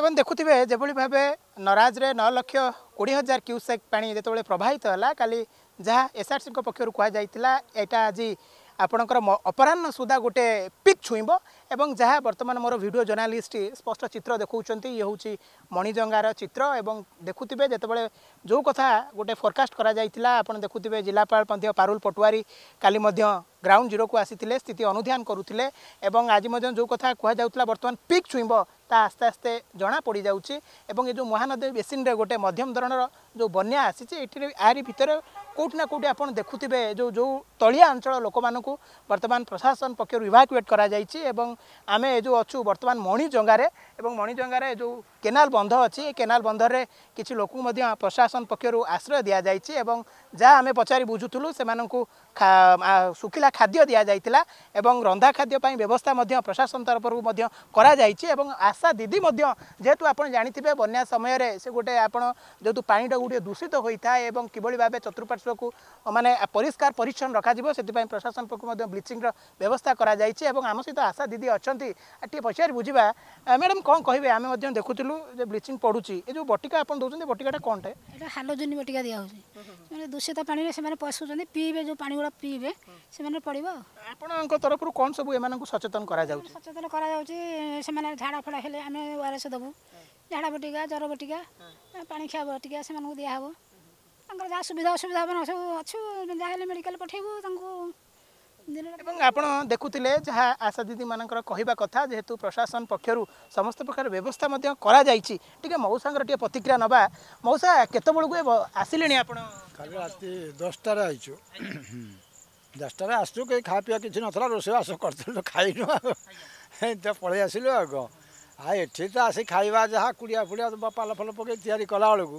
এবং দেখুবে যেভাবে ভাবে নরাজরে ন লক্ষ কোড়ি হাজার কিউসেক পা যেত প্রবাহিত হল কালি যা এসআরসি পক্ষর কুহযাই এটা আজ আপনার অপরাহ্ন সুদা গোটে পিক ছুইব এবং যা বর্তমান মোট ভিডিও জর্নালিষ্ট স্পষ্ট চিত্র দেখছেন ইয়ে হচ্ছে মণিজঙ্গার চিত্র এবং দেখুবে যেতবে যে কথা গোটে ফোরকাস্ট করা যাই আপনার দেখুবে জেলাপাল পারুল পটুয়ারী কালি গ্রাউন্ড জিরো কু আসি স্থিতি অনুধ্যান করুলে এবং আজ যে কথা কুয়া কুহযাও বর্তমান পিক ছুইব ତାହା ଆସ୍ତେ ଆସ୍ତେ ଜଣା ପଡ଼ିଯାଉଛି ଏବଂ ଏ ଯେଉଁ ମହାନଦୀ ବେସିନ୍ରେ ଗୋଟେ ମଧ୍ୟମ ଧରଣର ଯେଉଁ ବନ୍ୟା ଆସିଛି ଏଠିରେ ଆରି ଭିତରେ କେଉଁଠି ନା କେଉଁଠି ଆପଣ ଦେଖୁଥିବେ ଯେଉଁ ଯେଉଁ ତଳିଆ ଅଞ୍ଚଳ ଲୋକମାନଙ୍କୁ ବର୍ତ୍ତମାନ ପ୍ରଶାସନ ପକ୍ଷରୁ ଇଭାକୁଏଟ୍ କରାଯାଇଛି ଏବଂ ଆମେ ଏ ଯେଉଁ ଅଛୁ ବର୍ତ୍ତମାନ ମଣିଜଙ୍ଗାରେ ଏବଂ ମଣିଜଙ୍ଗାରେ ଯେଉଁ କେନାଲ ବନ୍ଧ ଅଛି ଏ କେନାଲ ବନ୍ଧରେ କିଛି ଲୋକଙ୍କୁ ମଧ୍ୟ ପ୍ରଶାସନ ପକ୍ଷରୁ ଆଶ୍ରୟ ଦିଆଯାଇଛି ଏବଂ ଯାହା ଆମେ ପଚାରି ବୁଝୁଥିଲୁ ସେମାନଙ୍କୁ ଶୁଖିଲା ଖାଦ୍ୟ ଦିଆଯାଇଥିଲା ଏବଂ ରନ୍ଧା ଖାଦ୍ୟ ପାଇଁ ବ୍ୟବସ୍ଥା ମଧ୍ୟ ପ୍ରଶାସନ ତରଫରୁ ମଧ୍ୟ କରାଯାଇଛି ଏବଂ ଆଶା ଦିଦି ମଧ୍ୟ ଯେହେତୁ ଆପଣ ଜାଣିଥିବେ ବନ୍ୟା ସମୟରେ ସେ ଗୋଟେ ଆପଣ ଯେହେତୁ ପାଣିଟା ଗୁଡ଼ିଏ ଦୂଷିତ ହୋଇଥାଏ ଏବଂ କିଭଳି ଭାବେ ଚତୁଃପାର୍ଶ୍ୱକୁ ମାନେ ପରିଷ୍କାର ପରିଚ୍ଛନ୍ନ ରଖାଯିବ ସେଥିପାଇଁ ପ୍ରଶାସନ ପକ୍ଷରୁ ମଧ୍ୟ ବ୍ଲିଚିଂର ବ୍ୟବସ୍ଥା କରାଯାଇଛି ଏବଂ ଆମ ସହିତ ଆଶା ଦିଦି ଅଛନ୍ତି ଟିକିଏ ପଚାରି ବୁଝିବା ମ୍ୟାଡ଼ାମ୍ କ'ଣ କହିବେ ଆମେ ମଧ୍ୟ ଦେଖୁଥିଲୁ ଯେ ବ୍ଲିଚିଂ ପଡ଼ୁଛି ଏ ଯେଉଁ ବଟିକା ଆପଣ ଦେଉଛନ୍ତି ବଟିକାଟା କ'ଣଟେ ଏଇଟା ହାଲୋଜିନ୍ ବଟିକା ଦିଆହେଉଛି ଦୂଷିତ ପାଣିରେ ସେମାନେ ପଶୁଛନ୍ତି ପିଇବେ ଯେଉଁ ପାଣି ଗୁଡ଼ା ପିଇବେ ସେମାନେ ପଡ଼ିବ ଆପଣଙ୍କ ତରଫରୁ କ'ଣ ସବୁ ଏମାନଙ୍କୁ ସଚେତନ କରାଯାଉଛି ସଚେତନ କରାଯାଉଛି ସେମାନେ ଝାଡ଼ା ଫଡ଼ା ହେଲେ ଆମେ ଓ ଆର୍ ଏସ୍ ଦେବୁ ଝାଡ଼ା ବଟିକା ଜ୍ୱର ବଟିକା ପାଣି ଖିଆ ବଟିକା ସେମାନଙ୍କୁ ଦିଆହେବ ତାଙ୍କର ଯାହା ସୁବିଧା ଅସୁବିଧା ସବୁ ଅଛୁ ଯାହା ହେଲେ ମେଡ଼ିକାଲ ପଠାଇବୁ ତାଙ୍କୁ ଏବଂ ଆପଣ ଦେଖୁଥିଲେ ଯାହା ଆଶା ଦିଦିମାନଙ୍କର କହିବା କଥା ଯେହେତୁ ପ୍ରଶାସନ ପକ୍ଷରୁ ସମସ୍ତ ପ୍ରକାର ବ୍ୟବସ୍ଥା ମଧ୍ୟ କରାଯାଇଛି ଟିକେ ମଉସାଙ୍କର ଟିକେ ପ୍ରତିକ୍ରିୟା ନେବା ମଉସା କେତେବେଳକୁ ଏବେ ଆସିଲେଣି ଆପଣ କାଲି ରାତି ଦଶଟାରେ ଆସିଛୁ ଦଶଟାରେ ଆସିଛୁ କେହି ଖାଆ ପିଆ କିଛି ନଥିଲା ରୋଷେଇବାସ କରିଥିଲୁ ଖାଇନୁ ଆଉ ପଳେଇ ଆସିଲୁ ଆଉ କ'ଣ ଆଉ ଏଠି ତ ଆସି ଖାଇବା ଯାହା କୁଡ଼ିଆ ଫୁଡ଼ିଆ ପାଲ ଫାଲ ପକେଇ ତିଆରି କଲାବେଳକୁ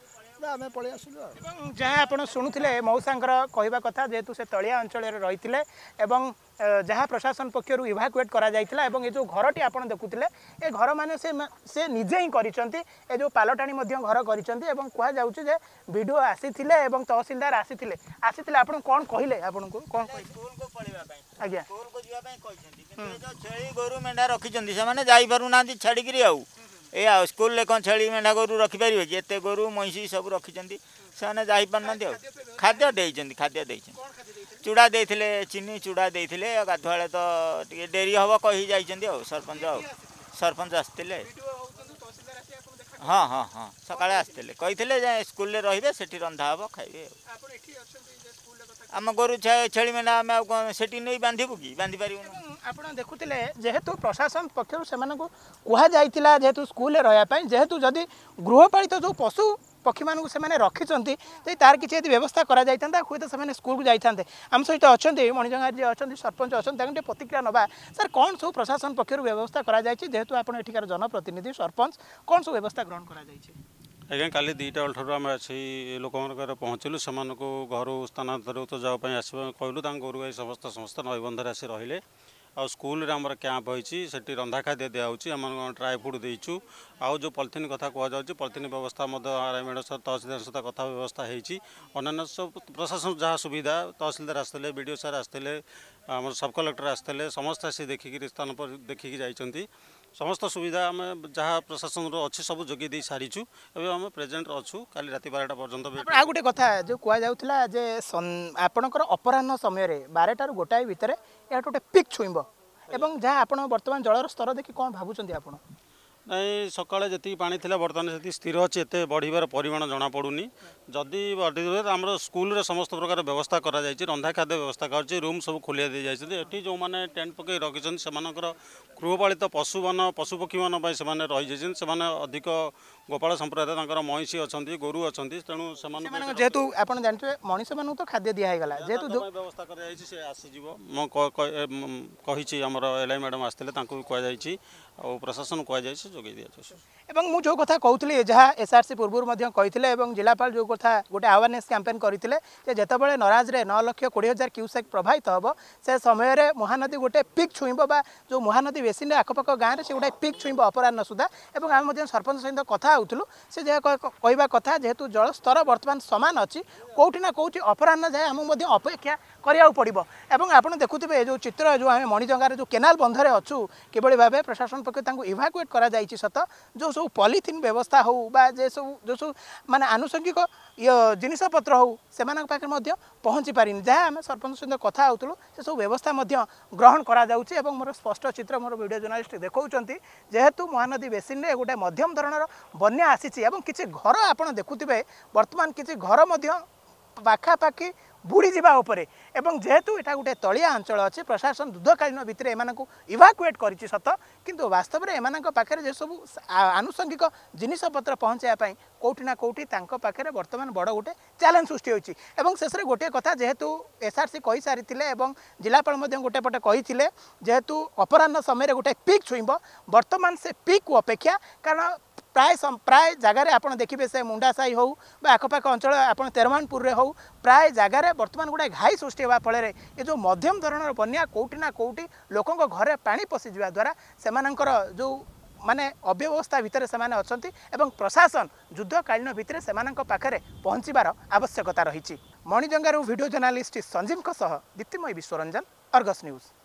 ଆମେ ପଳେଇ ଆସିଲୁ ଆଉ ଯାହା ଆପଣ ଶୁଣୁଥିଲେ ମଉସାଙ୍କର କହିବା କଥା ଯେହେତୁ ସେ ତଳିଆ ଅଞ୍ଚଳରେ ରହିଥିଲେ ଏବଂ ଯାହା ପ୍ରଶାସନ ପକ୍ଷରୁ ଇଭାକୁଏଟ୍ କରାଯାଇଥିଲା ଏବଂ ଏ ଯେଉଁ ଘରଟି ଆପଣ ଦେଖୁଥିଲେ ଏ ଘରମାନେ ସେ ସେ ନିଜେ ହିଁ କରିଛନ୍ତି ଏ ଯେଉଁ ପାଲଟାଣି ମଧ୍ୟ ଘର କରିଛନ୍ତି ଏବଂ କୁହାଯାଉଛି ଯେ ବିଡ଼ିଓ ଆସିଥିଲେ ଏବଂ ତହସିଲଦାର ଆସିଥିଲେ ଆସିଥିଲେ ଆପଣ କ'ଣ କହିଲେ ଆପଣଙ୍କୁ କ'ଣ ଆଜ୍ଞା ଛେଳି ଗୋରୁ ମେଣ୍ଢା ରଖିଛନ୍ତି ସେମାନେ ଯାଇପାରୁନାହାନ୍ତି ଛାଡ଼ିକିରି ଆଉ ଏଇଆ ଆଉ ସ୍କୁଲରେ କ'ଣ ଛେଳି ମେଣ୍ଢା ଗୋରୁ ରଖିପାରିବେ କି ଏତେ ଗୋରୁ ମଇଁଷି ସବୁ ରଖିଛନ୍ତି ସେମାନେ ଯାଇପାରୁନାହାନ୍ତି ଆଉ ଖାଦ୍ୟ ଦେଇଛନ୍ତି ଖାଦ୍ୟ ଦେଇଛନ୍ତି ଚୁଡ଼ା ଦେଇଥିଲେ ଚିନି ଚୁଡ଼ା ଦେଇଥିଲେ ଗାଧୁଆଳେ ତ ଟିକେ ଡେରି ହେବ କହି ଯାଇଛନ୍ତି ଆଉ ସରପଞ୍ଚ ଆଉ ସରପଞ୍ଚ ଆସିଥିଲେ ହଁ ହଁ ହଁ ସକାଳେ ଆସିଥିଲେ କହିଥିଲେ ଯେ ସ୍କୁଲରେ ରହିବେ ସେଠି ରନ୍ଧା ହେବ ଖାଇବେ ଆଉ आम गोर देखुतिले जेहेतु प्रशासन पक्ष कुरा जुन स्कुल जेहेतु जदि गृहपालित जो पशु पक्षी मकिन्छ त्यही त यदि व्यवस्था गरिन् है त स्कुलको जाइम सहित अहिले मणिज गजी अहिले सरपञ्च अनि प्रतिक्रिया ना कन्ट्रु प्रशासन पक्षहरू व्यवस्था जे आठिक जनप्रतिनिधि सरपञ्च कुरु व्यवस्था ग्रहण गराइ अनि कालि दुईटा वेठु लोक पहुँच समारो स्थानान्तरित जाप कहिलु गोरु गाई समस्त समस्त नैबन्धी आ स्कूल स्कुल अब क्याम्प हुन्छ र दिन्छ ड्राई फ्रुट दिु जो पलिथिन कथा कहाँ पलिथिन व्यवस्था तहसलदार सबै कथा व्यवस्था है अन्य सब प्रशासन जहाँ सुविधा तहसीदार आडिओ सार आएर सब कलेक्टर आसिले समस्तेसि देखिक स्थान देखिक ସମସ୍ତ ସୁବିଧା ଆମେ ଯାହା ପ୍ରଶାସନର ଅଛି ସବୁ ଯୋଗାଇ ଦେଇ ସାରିଛୁ ଏବେ ଆମେ ପ୍ରେଜେଣ୍ଟରେ ଅଛୁ କାଲି ରାତି ବାରଟା ପର୍ଯ୍ୟନ୍ତ ଆଉ ଗୋଟେ କଥା ଯେଉଁ କୁହାଯାଉଥିଲା ଯେ ଆପଣଙ୍କର ଅପରାହ୍ନ ସମୟରେ ବାରଟାରୁ ଗୋଟାଏ ଭିତରେ ଏହାଠୁ ଗୋଟେ ପିକ୍ ଛୁଇଁବ ଏବଂ ଯାହା ଆପଣ ବର୍ତ୍ତମାନ ଜଳର ସ୍ତର ଦେଖି କ'ଣ ଭାବୁଛନ୍ତି ଆପଣ ନାଇଁ ସକାଳେ ଯେତିକି ପାଣି ଥିଲା ବର୍ତ୍ତମାନ ସେତିକି ସ୍ଥିର ଅଛି ଏତେ ବଢ଼ିବାର ପରିମାଣ ଜଣାପଡ଼ୁନି ଯଦି ବଡ଼ି ହୁଏ ଆମର ସ୍କୁଲରେ ସମସ୍ତ ପ୍ରକାର ବ୍ୟବସ୍ଥା କରାଯାଇଛି ରନ୍ଧା ଖାଦ୍ୟ ବ୍ୟବସ୍ଥା କରାଯାଇଛି ରୁମ୍ ସବୁ ଖୋଲିଆ ଦେଇଯାଇଛନ୍ତି ଏଠି ଯେଉଁମାନେ ଟେଣ୍ଟ ପକାଇ ରଖିଛନ୍ତି ସେମାନଙ୍କର ଗୃହପାଳିତ ପଶୁମାନ ପଶୁପକ୍ଷୀମାନଙ୍କ ପାଇଁ ସେମାନେ ରହିଯାଇଛନ୍ତି ସେମାନେ ଅଧିକ ଗୋପାଳ ସମ୍ପ୍ରଦାୟ ତାଙ୍କର ମଇଁଷି ଅଛନ୍ତି ଗୋରୁ ଅଛନ୍ତି ତେଣୁ ସେମାନେ ଯେହେତୁ ଆପଣ ଜାଣିଥିବେ ମଣିଷମାନଙ୍କୁ ତ ଖାଦ୍ୟ ଦିଆ ହେଇଗଲା ଯେହେତୁ ବ୍ୟବସ୍ଥା କରାଯାଇଛି ସେ ଆସିଯିବ ମୁଁ କହିଛି ଆମର ଏଲ୍ଆଇ ମ୍ୟାଡ଼ାମ୍ ଆସିଥିଲେ ତାଙ୍କୁ ବି କୁହାଯାଇଛି ଆଉ ପ୍ରଶାସନ କୁହାଯାଇଛି ଯୋଗାଇ ଦିଆଯାଉଛି ଏବଂ ମୁଁ ଯେଉଁ କଥା କହୁଥିଲି ଯାହା ଏସ୍ଆର୍ସି ପୂର୍ବରୁ ମଧ୍ୟ କହିଥିଲେ ଏବଂ ଜିଲ୍ଲାପାଳ ଯେଉଁ তথা গোটে আওয়ারনেস ক্যাম্পেন করে যে যেতবে নরাজরে ন লক্ষ কোড়ি হাজার কিউসেক প্রবাহিত হব সে সময়ের মহানদী গোটে পিক ছুঁব বা যে মহানদী বেসিনে আখপাখ গাঁরে সে গোটে পিক ছুঁব অপরাহ্ন সুদ্ধা এবং আমি সরপঞ্চ সহ কথা হোলু সে যা কহা কথা যেহেতু জলস্তর বর্তমান সমান অছি কোটি না কোটি অপরাহ্ন যায় আমি অপেক্ষা করা পড়ব এবং আপনার দেখুবে যে চিত্র যে আমি মণিজঙ্গার যে কেনাল বন্ধরে অছু কিভাবে ভাবে প্রশাসন পক্ষ তাঁকু ইভাকুয়েট করা যাই সত যে সব পলিথিন ব্যবস্থা হোক বা যে সব যে সব মানে আনুষঙ্গিক इयो जिसपत्रो पार्टी पहुँच पारि जहाँ आमे सरपञ्चित सब व्यवस्था ग्रहण गराउँछ म स्पष्ट चित्र मोर भिडियो जर्ना देखाउँछ जेहेतु महानदी मेसिन गोटे मध्यम धर बन्या आसिए घर आपुथ्यो बर्तमान कि घर पाखापा ବୁଡ଼ି ଯିବା ଉପରେ ଏବଂ ଯେହେତୁ ଏଟା ଗୋଟେ ତଳିଆ ଅଞ୍ଚଳ ଅଛି ପ୍ରଶାସନ ଦୁଗ୍ଧକାଳୀନ ଭିତରେ ଏମାନଙ୍କୁ ଇଭାକୁଏଟ୍ କରିଛି ସତ କିନ୍ତୁ ବାସ୍ତବରେ ଏମାନଙ୍କ ପାଖରେ ଯେସବୁ ଆନୁଷଙ୍ଗିକ ଜିନିଷପତ୍ର ପହଞ୍ଚାଇବା ପାଇଁ କେଉଁଠି ନା କେଉଁଠି ତାଙ୍କ ପାଖରେ ବର୍ତ୍ତମାନ ବଡ଼ ଗୋଟେ ଚ୍ୟାଲେଞ୍ଜ ସୃଷ୍ଟି ହେଉଛି ଏବଂ ଶେଷରେ ଗୋଟିଏ କଥା ଯେହେତୁ ଏସ୍ ଆର୍ ସି କହିସାରିଥିଲେ ଏବଂ ଜିଲ୍ଲାପାଳ ମଧ୍ୟ ଗୋଟେ ପଟେ କହିଥିଲେ ଯେହେତୁ ଅପରାହ୍ନ ସମୟରେ ଗୋଟେ ପିକ୍ ଛୁଇଁବ ବର୍ତ୍ତମାନ ସେ ପିକ୍କୁ ଅପେକ୍ଷା କାରଣ प्रायः प्रायः जग्गा आ मुंडासाई हौ बा आल आरमानपुर हो प्रायः जग्रा बर्तन गए घ सृष्टि जो मध्यम धरान बन्या के को पसिद्वारा जो मन अव्यवस्था युद्ध अन्शासन जुद्धकालीन भित्र पाख्या पहचवार आवश्यकता रहेछ मणिजङ रु भिड जर्ना सञ्जीवको सीतिमय विश्वरंजन अर्गस न्यूज